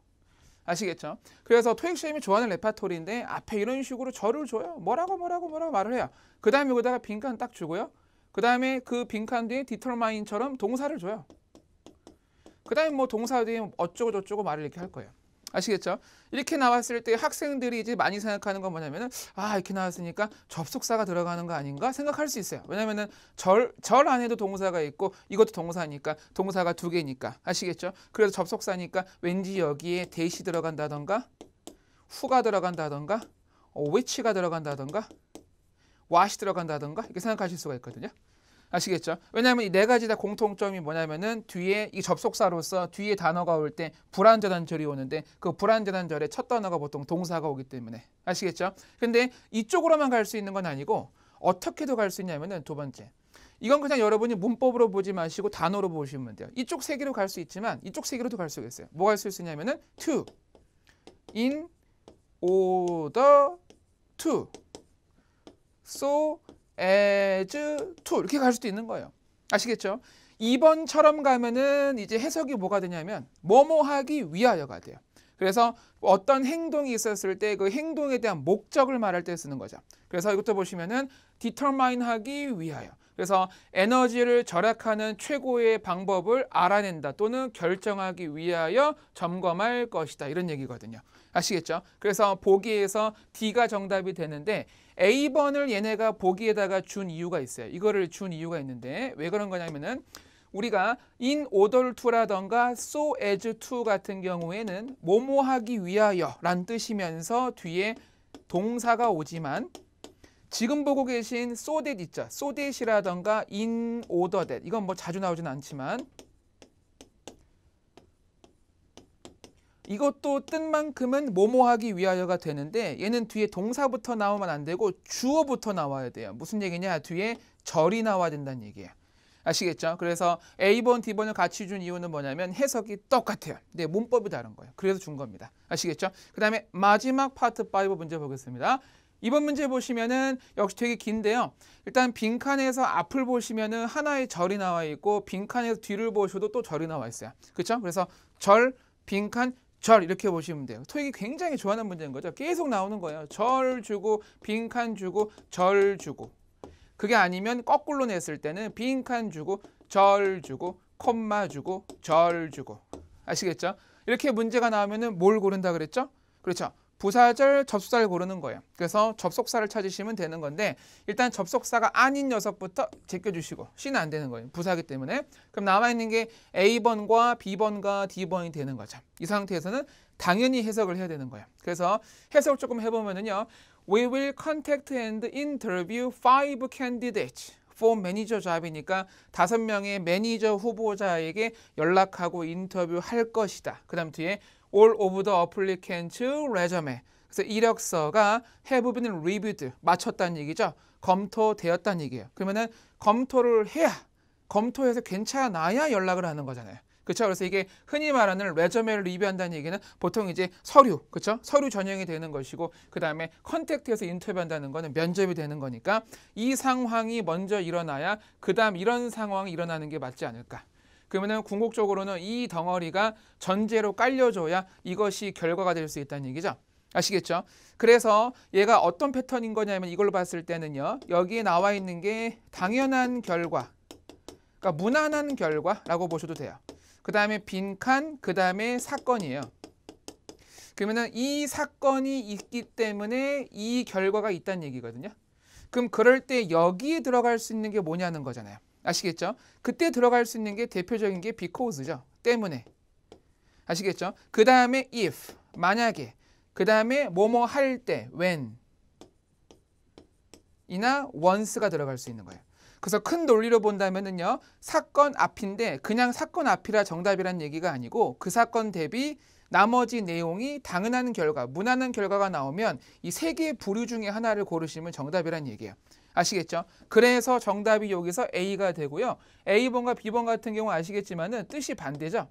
아시겠죠? 그래서 토익 시험이 좋아하는 레파토리인데 앞에 이런 식으로 절을 줘요. 뭐라고 뭐라고 뭐라고 말을 해요. 그 다음에 여기다가 빈칸 딱 주고요. 그 다음에 그 빈칸 뒤에 determine처럼 동사를 줘요. 그 다음에 뭐 동사 뒤에 어쩌고 저쩌고 말을 이렇게 할 거예요. 아시겠죠? 이렇게 나왔을 때 학생들이 이제 많이 생각하는 건 뭐냐면은 아 이렇게 나왔으니까 접속사가 들어가는 거 아닌가 생각할 수 있어요. 왜냐면은 절, 절 안에도 동사가 있고 이것도 동사니까 동사가 두 개니까 아시겠죠? 그래서 접속사니까 왠지 여기에 대시 들어간다던가 후가 들어간다던가 어, which가 들어간다던가 what이 들어간다던가 이렇게 생각하실 수가 있거든요. 아시겠죠? 왜냐하면 이 네 가지 다 공통점이 뭐냐면은 뒤에 이 접속사로서 뒤에 단어가 올 때 불안전한절이 오는데 그 불안전한절의 첫 단어가 보통 동사가 오기 때문에 아시겠죠? 근데 이쪽으로만 갈 수 있는 건 아니고 어떻게도 갈 수 있냐면은 두 번째 이건 그냥 여러분이 문법으로 보지 마시고 단어로 보시면 돼요. 이쪽 세 개로 갈 수 있지만 이쪽 세 개로도 갈수가 있어요. 뭐가 있을 수 있냐면은 to, in, order to, so as to 이렇게 갈 수도 있는 거예요. 아시겠죠? 2번처럼 가면은 이제 해석이 뭐가 되냐면 뭐뭐 하기 위하여가 돼요. 그래서 어떤 행동이 있었을 때 그 행동에 대한 목적을 말할 때 쓰는 거죠. 그래서 이것도 보시면은 determine 하기 위하여. 그래서 에너지를 절약하는 최고의 방법을 알아낸다 또는 결정하기 위하여 점검할 것이다. 이런 얘기거든요. 아시겠죠? 그래서 보기에서 D가 정답이 되는데 A번을 얘네가 보기에다가 준 이유가 있어요. 이거를 준 이유가 있는데 왜 그런 거냐면은 우리가 in order to라던가 so as to 같은 경우에는 뭐뭐 하기 위하여 란 뜻이면서 뒤에 동사가 오지만 지금 보고 계신 so that 있죠. so that이라던가 in order that 이건 뭐 자주 나오진 않지만 이것도 뜬만큼은 뭐뭐하기 위하여가 되는데 얘는 뒤에 동사부터 나오면 안 되고 주어부터 나와야 돼요. 무슨 얘기냐? 뒤에 절이 나와야 된다는 얘기예요. 아시겠죠? 그래서 A번, D번을 같이 준 이유는 뭐냐면 해석이 똑같아요. 근데 문법이 다른 거예요. 그래서 준 겁니다. 아시겠죠? 그 다음에 마지막 파트 5 문제 보겠습니다. 이번 문제 보시면은 역시 되게 긴데요. 일단 빈칸에서 앞을 보시면은 하나의 절이 나와 있고 빈칸에서 뒤를 보셔도 또 절이 나와 있어요. 그렇죠? 그래서 절, 빈칸, 절 이렇게 보시면 돼요. 토익이 굉장히 좋아하는 문제인 거죠. 계속 나오는 거예요. 절 주고 빈칸 주고 절 주고 그게 아니면 거꾸로 냈을 때는 빈칸 주고 절 주고 콤마 주고 절 주고 아시겠죠? 이렇게 문제가 나오면 뭘 고른다 그랬죠? 그렇죠. 부사절 접속사를 고르는 거예요. 그래서 접속사를 찾으시면 되는 건데 일단 접속사가 아닌 녀석부터 제껴주시고 C는 안 되는 거예요. 부사기 때문에. 그럼 남아있는 게 A번과 B번과 D번이 되는 거죠. 이 상태에서는 당연히 해석을 해야 되는 거예요. 그래서 해석을 조금 해보면은요. We will contact and interview five candidates. for m a 이니까 다섯 명의 매니저 후보자에게 연락하고 인터뷰할 것이다. 그 다음 뒤에 all of the applicant's resume. 그래서 이력서가 have been reviewed, 맞췄다는 얘기죠. 검토되었다는 얘기예요. 그러면은 검토를 해야, 검토해서 괜찮아야 연락을 하는 거잖아요. 그렇죠? 그래서 이게 흔히 말하는 레저메를 리뷰한다는 얘기는 보통 이제 서류, 그렇죠? 서류 전형이 되는 것이고 그다음에 컨택트에서 인터뷰한다는 거는 면접이 되는 거니까 이 상황이 먼저 일어나야 그다음 이런 상황이 일어나는 게 맞지 않을까? 그러면은 궁극적으로는 이 덩어리가 전제로 깔려줘야 이것이 결과가 될 수 있다는 얘기죠. 아시겠죠? 그래서 얘가 어떤 패턴인 거냐면 이걸로 봤을 때는요. 여기에 나와 있는 게 당연한 결과, 그러니까 무난한 결과라고 보셔도 돼요. 그 다음에 빈칸, 그 다음에 사건이에요. 그러면 이 사건이 있기 때문에 이 결과가 있다는 얘기거든요. 그럼 그럴 때 여기에 들어갈 수 있는 게 뭐냐는 거잖아요. 아시겠죠? 그때 들어갈 수 있는 게 대표적인 게 because죠. 때문에. 아시겠죠? 그 다음에 if, 만약에. 그 다음에 뭐뭐 할 때, when. 이나 once가 들어갈 수 있는 거예요. 그래서 큰 논리로 본다면은요. 사건 앞인데 그냥 사건 앞이라 정답이란 얘기가 아니고 그 사건 대비 나머지 내용이 당연한 결과, 무난한 결과가 나오면 이 세 개의 부류 중에 하나를 고르시면 정답이란 얘기예요. 아시겠죠? 그래서 정답이 여기서 A가 되고요. A번과 B번 같은 경우 아시겠지만은 뜻이 반대죠.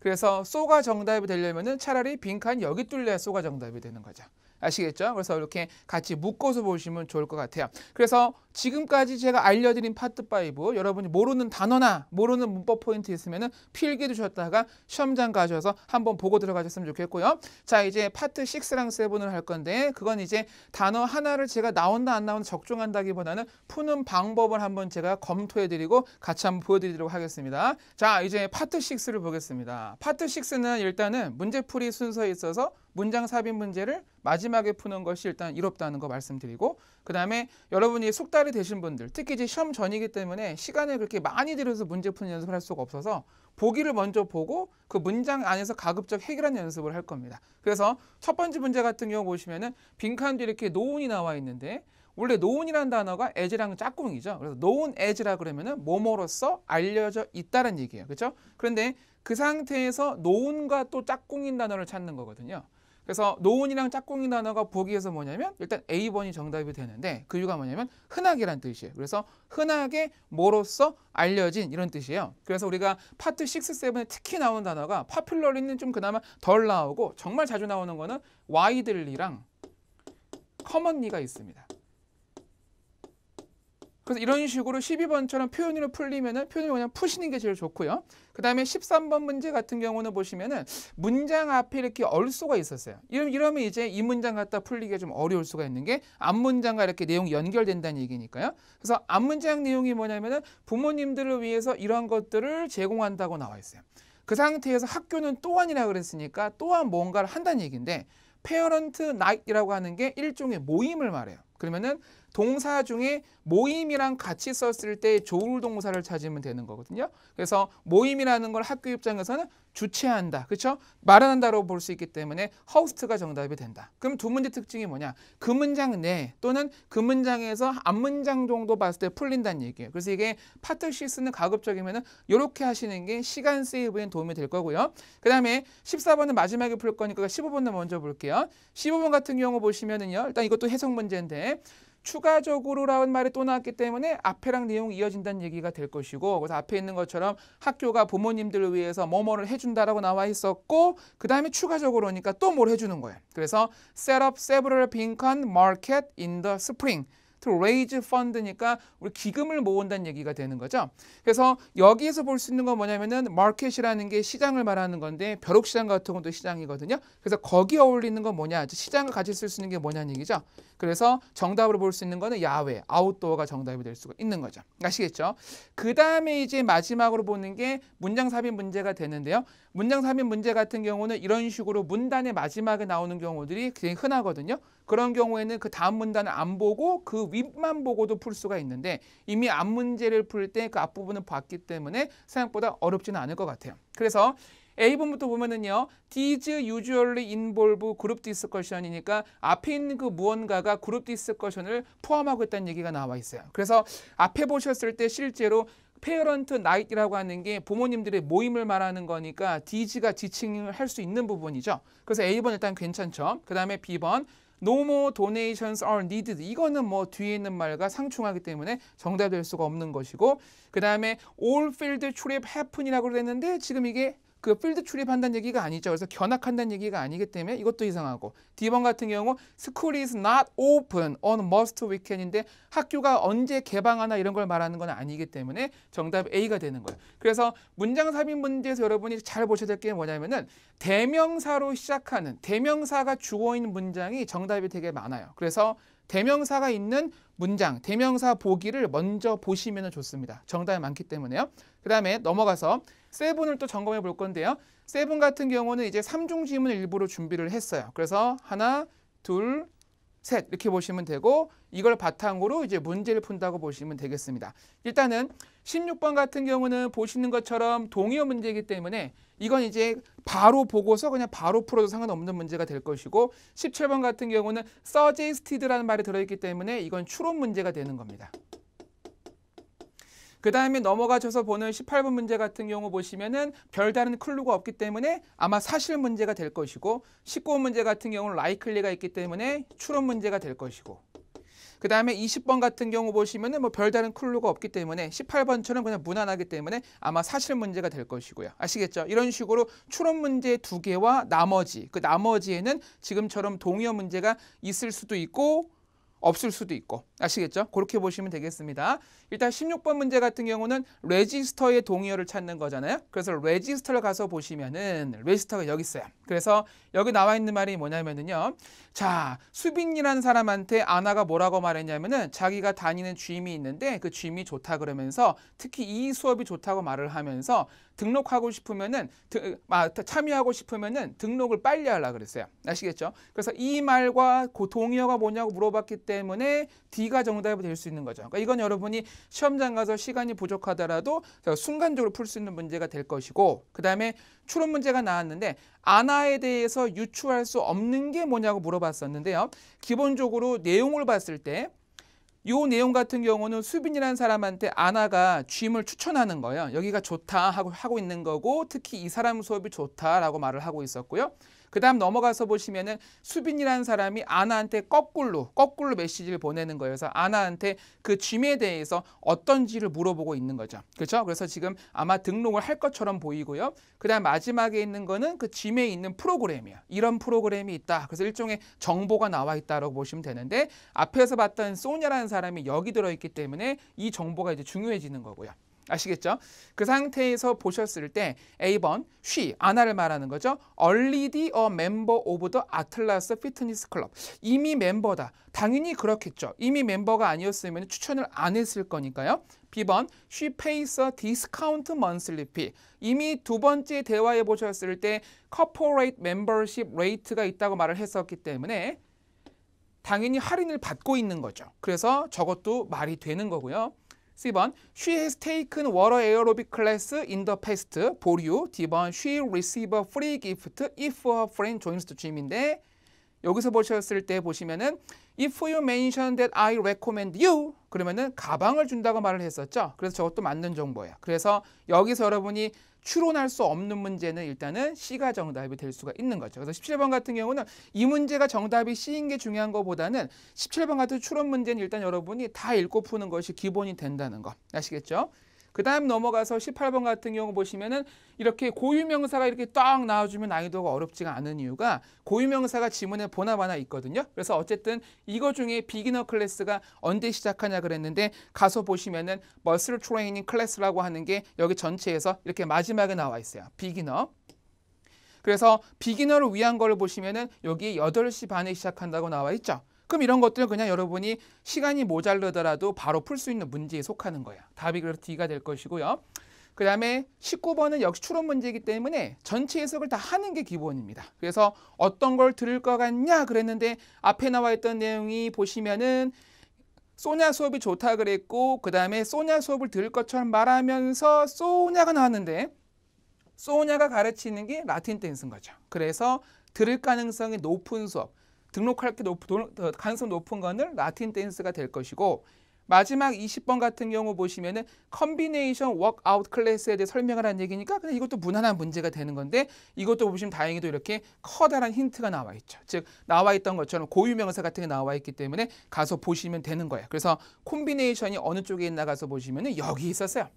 그래서 소가 정답이 되려면은 차라리 빈칸 여기 뚫려야 소가 정답이 되는 거죠. 아시겠죠? 그래서 이렇게 같이 묶어서 보시면 좋을 것 같아요. 그래서 지금까지 제가 알려드린 파트 5 여러분이 모르는 단어나 모르는 문법 포인트 있으면 필기 주셨다가 시험장 가셔서 한번 보고 들어가셨으면 좋겠고요. 자 이제 파트 6랑 7을 할 건데 그건 이제 단어 하나를 제가 나온다 안 나온다 적중한다기보다는 푸는 방법을 한번 제가 검토해드리고 같이 한번 보여드리도록 하겠습니다. 자 이제 파트 6를 보겠습니다. 파트 6는 일단은 문제풀이 순서에 있어서 문장 삽입 문제를 마지막에 푸는 것이 일단 이롭다는 거 말씀드리고 그다음에 여러분이 속달이 되신 분들 특히 이제 시험 전이기 때문에 시간을 그렇게 많이 들여서 문제 푸는 연습을 할 수가 없어서 보기를 먼저 보고 그 문장 안에서 가급적 해결하는 연습을 할 겁니다. 그래서 첫 번째 문제 같은 경우 보시면은 빈칸 뒤에 이렇게 노운이 나와 있는데 원래 노운이라는 단어가 as랑 짝꿍이죠. 그래서 노 n o w as라 그러면은 뭐뭐로서 알려져 있다는 얘기예요. 그렇죠? 그런데 그 상태에서 노운과 또 짝꿍인 단어를 찾는 거거든요. 그래서 노온이랑 짝꿍이 단어가 보기에서 뭐냐면 일단 A번이 정답이 되는데 그 이유가 뭐냐면 흔하게란 뜻이에요. 그래서 흔하게 뭐로써 알려진 이런 뜻이에요. 그래서 우리가 파트 6, 7에 특히 나온 단어가 파퓰러리는 좀 그나마 덜 나오고 정말 자주 나오는 거는 와이들리랑 커먼리가 있습니다. 그래서 이런 식으로 12번처럼 표현으로 풀리면은 표현을 그냥 푸시는 게 제일 좋고요. 그다음에 13번 문제 같은 경우는 보시면은 문장 앞에 이렇게 얼수가 있었어요. 이러, 이러면 이제 이 문장 갖다 풀리기가 좀 어려울 수가 있는 게 앞 문장과 이렇게 내용이 연결된다는 얘기니까요. 그래서 앞 문장 내용이 뭐냐면은 부모님들을 위해서 이러한 것들을 제공한다고 나와 있어요. 그 상태에서 학교는 또한이라 그랬으니까 또한 뭔가를 한다는 얘기인데 페어런트 나이라고 하는 게 일종의 모임을 말해요. 그러면은 동사 중에 모임이랑 같이 썼을 때 조울 동사를 찾으면 되는 거거든요. 그래서 모임이라는 걸 학교 입장에서는 주최한다. 그렇죠? 마련한다로 볼 수 있기 때문에 host가 정답이 된다. 그럼 두 문제 특징이 뭐냐? 그 문장 내 또는 그 문장에서 앞 문장 정도 봤을 때 풀린다는 얘기예요. 그래서 이게 파트시스는 가급적이면 은 이렇게 하시는 게 시간 세이브에 도움이 될 거고요. 그 다음에 14번은 마지막에 풀 거니까 15번을 먼저 볼게요. 15번 같은 경우 보시면은요. 일단 이것도 해석 문제인데 추가적으로라는 말이 또 나왔기 때문에 앞에랑 내용이 이어진다는 얘기가 될 것이고 그래서 앞에 있는 것처럼 학교가 부모님들을 위해서 뭐뭐를 해준다라고 나와 있었고 그 다음에 추가적으로니까 또 뭘 해주는 거예요. 그래서 set up several beacon market in the spring to raise fund니까 우리 기금을 모은다는 얘기가 되는 거죠. 그래서 여기에서 볼 수 있는 건 뭐냐면은 마켓이라는 게 시장을 말하는 건데 벼룩시장 같은 것도 시장이거든요. 그래서 거기 에 어울리는 건 뭐냐? 시장을 같이 쓸 수 있는 게 뭐냐는 얘기죠. 그래서 정답으로 볼 수 있는 거는 야외, 아웃도어가 정답이 될 수가 있는 거죠. 아시겠죠? 그 다음에 이제 마지막으로 보는 게 문장 삽입 문제가 되는데요. 문장 삽입 문제 같은 경우는 이런 식으로 문단의 마지막에 나오는 경우들이 굉장히 흔하거든요. 그런 경우에는 그 다음 문단을 안 보고 그 윗만 보고도 풀 수가 있는데 이미 앞 문제를 풀 때 그 앞부분을 봤기 때문에 생각보다 어렵지는 않을 것 같아요. 그래서 a 분부터 보면은요. These usually involve group discussion이니까 앞에 있는 그 무언가가 그룹 디스커션을 포함하고 있다는 얘기가 나와 있어요. 그래서 앞에 보셨을 때 실제로 페어런트 나이트라고 하는 게 부모님들의 모임을 말하는 거니까 디지가 지칭을 할 수 있는 부분이죠. 그래서 A번 일단 괜찮죠. 그 다음에 B번 No more donations are needed. 이거는 뭐 뒤에 있는 말과 상충하기 때문에 정답될 수가 없는 것이고 그 다음에 all field trip happen이라고 그랬는데 지금 이게 그 필드 출입한다는 얘기가 아니죠. 그래서 견학한다는 얘기가 아니기 때문에 이것도 이상하고 D번 같은 경우 school is not open on most weekend인데 학교가 언제 개방하나 이런 걸 말하는 건 아니기 때문에 정답 A가 되는 거예요. 그래서 문장 삽입 문제에서 여러분이 잘 보셔야 될 게 뭐냐면은 대명사로 시작하는 대명사가 주어인 문장이 정답이 되게 많아요. 그래서 대명사가 있는 문장, 대명사 보기를 먼저 보시면 좋습니다. 정답이 많기 때문에요. 그 다음에 넘어가서 세븐을 또 점검해 볼 건데요. 세븐 같은 경우는 이제 삼중 지문 일부러 준비를 했어요. 그래서 하나, 둘, 셋 이렇게 보시면 되고 이걸 바탕으로 이제 문제를 푼다고 보시면 되겠습니다. 일단은 16번 같은 경우는 보시는 것처럼 동의어 문제이기 때문에 이건 이제 바로 보고서 그냥 바로 풀어도 상관없는 문제가 될 것이고 17번 같은 경우는 suggested라는 말이 들어있기 때문에 이건 추론 문제가 되는 겁니다. 그 다음에 넘어가셔서 보는 18번 문제 같은 경우 보시면은 별다른 클루가 없기 때문에 아마 사실 문제가 될 것이고 19번 문제 같은 경우는 라이클리가 있기 때문에 추론 문제가 될 것이고 그 다음에 20번 같은 경우 보시면은 뭐 별다른 클루가 없기 때문에 18번처럼 그냥 무난하기 때문에 아마 사실 문제가 될 것이고요. 아시겠죠? 이런 식으로 추론 문제 두 개와 나머지 그 나머지에는 지금처럼 동의어 문제가 있을 수도 있고 없을 수도 있고 아시겠죠? 그렇게 보시면 되겠습니다. 일단 16번 문제 같은 경우는 레지스터의 동의어를 찾는 거잖아요. 그래서 레지스터를 가서 보시면은 레지스터가 여기 있어요. 그래서 여기 나와 있는 말이 뭐냐면은요. 자, 수빈이라는 사람한테 아나가 뭐라고 말했냐면은 자기가 다니는 줌이 있는데 그 줌이 좋다 그러면서 특히 이 수업이 좋다고 말을 하면서 등록하고 싶으면은 드, 아, 참여하고 싶으면은 등록을 빨리 하려 그랬어요. 아시겠죠? 그래서 이 말과 그 동의어가 뭐냐고 물어봤기 때문에 D가 B가 정답이 될 수 있는 거죠. 그러니까 이건 여러분이 시험장 가서 시간이 부족하더라도 순간적으로 풀 수 있는 문제가 될 것이고 그다음에 추론 문제가 나왔는데 아나에 대해서 유추할 수 없는 게 뭐냐고 물어봤었는데요. 기본적으로 내용을 봤을 때 요 내용 같은 경우는 수빈이라는 사람한테 아나가 쥐임을 추천하는 거예요. 여기가 좋다 하고 하고 있는 거고 특히 이 사람 수업이 좋다라고 말을 하고 있었고요. 그다음 넘어가서 보시면은 수빈이라는 사람이 아나한테 거꾸로 거꾸로 메시지를 보내는 거예요. 그래서 아나한테 그 짐에 대해서 어떤지를 물어보고 있는 거죠. 그렇죠? 그래서 지금 아마 등록을 할 것처럼 보이고요. 그다음 마지막에 있는 거는 그 짐에 있는 프로그램이야. 이런 프로그램이 있다. 그래서 일종의 정보가 나와 있다라고 보시면 되는데 앞에서 봤던 소냐라는 사람이 여기 들어 있기 때문에 이 정보가 이제 중요해지는 거고요. 아시겠죠? 그 상태에서 보셨을 때 A번 she, 아나를 말하는 거죠. Already a member of the Atlas Fitness Club. 이미 멤버다. 당연히 그렇겠죠. 이미 멤버가 아니었으면 추천을 안 했을 거니까요. B번 she pays a discount monthly fee. 이미 두 번째 대화에 보셨을 때 corporate membership rate가 있다고 말을 했었기 때문에 당연히 할인을 받고 있는 거죠. 그래서 저것도 말이 되는 거고요. C번 She has taken water aerobic class in the past. 보류. D번 She'll receive a free gift if her friend joins the gym인데 여기서 보셨을 때 보시면은 If you mention that I recommend you 그러면은 가방을 준다고 말을 했었죠. 그래서 저것도 맞는 정보예요. 그래서 여기서 여러분이 추론할 수 없는 문제는 일단은 C가 정답이 될 수가 있는 거죠. 그래서 17번 같은 경우는 이 문제가 정답이 C인 게 중요한 것보다는 17번 같은 추론 문제는 일단 여러분이 다 읽고 푸는 것이 기본이 된다는 거 아시겠죠? 그 다음 넘어가서 18번 같은 경우 보시면은 이렇게 고유명사가 이렇게 떡 나와주면 난이도가 어렵지가 않은 이유가 고유명사가 지문에 보나 마나 있거든요. 그래서 어쨌든 이거 중에 비기너 클래스가 언제 시작하냐 그랬는데 가서 보시면은 머슬 트레이닝 클래스라고 하는 게 여기 전체에서 이렇게 마지막에 나와 있어요. 비기너. 그래서 비기너를 위한 거를 보시면은 여기 8시 반에 시작한다고 나와 있죠. 그럼 이런 것들은 그냥 여러분이 시간이 모자르더라도 바로 풀 수 있는 문제에 속하는 거예요. 답이 그래서 D가 될 것이고요. 그 다음에 19번은 역시 추론 문제이기 때문에 전체 해석을 다 하는 게 기본입니다. 그래서 어떤 걸 들을 것 같냐 그랬는데 앞에 나와 있던 내용이 보시면은 소냐 수업이 좋다 그랬고 그 다음에 소냐 수업을 들을 것처럼 말하면서 소냐가 나왔는데 소냐가 가르치는 게 라틴 댄스인 거죠. 그래서 들을 가능성이 높은 수업 등록할 게 높은, 가능성 높은 거는 라틴 댄스가 될 것이고 마지막 20번 같은 경우 보시면은 컨비네이션 워크아웃 클래스에 대해 설명을 한 얘기니까 그냥 이것도 무난한 문제가 되는 건데 이것도 보시면 다행히도 이렇게 커다란 힌트가 나와 있죠. 즉 나와 있던 것처럼 고유명사 같은 게 나와 있기 때문에 가서 보시면 되는 거예요. 그래서 콤비네이션이 어느 쪽에 있나 가서 보시면은 여기 있었어요.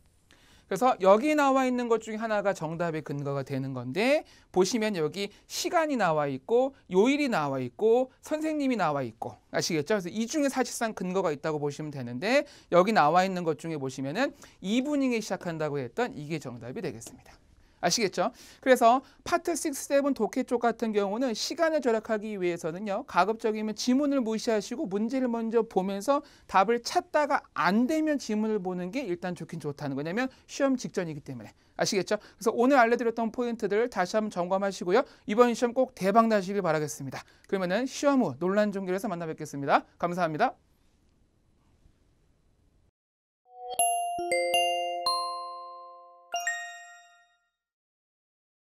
그래서 여기 나와 있는 것 중에 하나가 정답의 근거가 되는 건데 보시면 여기 시간이 나와 있고 요일이 나와 있고 선생님이 나와 있고 아시겠죠? 그래서 이 중에 사실상 근거가 있다고 보시면 되는데 여기 나와 있는 것 중에 보시면은 이브닝에 시작한다고 했던 이게 정답이 되겠습니다. 아시겠죠? 그래서 파트 6, 7 독해 쪽 같은 경우는 시간을 절약하기 위해서는요. 가급적이면 지문을 무시하시고 문제를 먼저 보면서 답을 찾다가 안 되면 지문을 보는 게 일단 좋긴 좋다는 거냐면 시험 직전이기 때문에. 아시겠죠? 그래서 오늘 알려드렸던 포인트들 다시 한번 점검하시고요. 이번 시험 꼭 대박 나시길 바라겠습니다. 그러면은 시험 후 논란 종결에서 만나 뵙겠습니다. 감사합니다.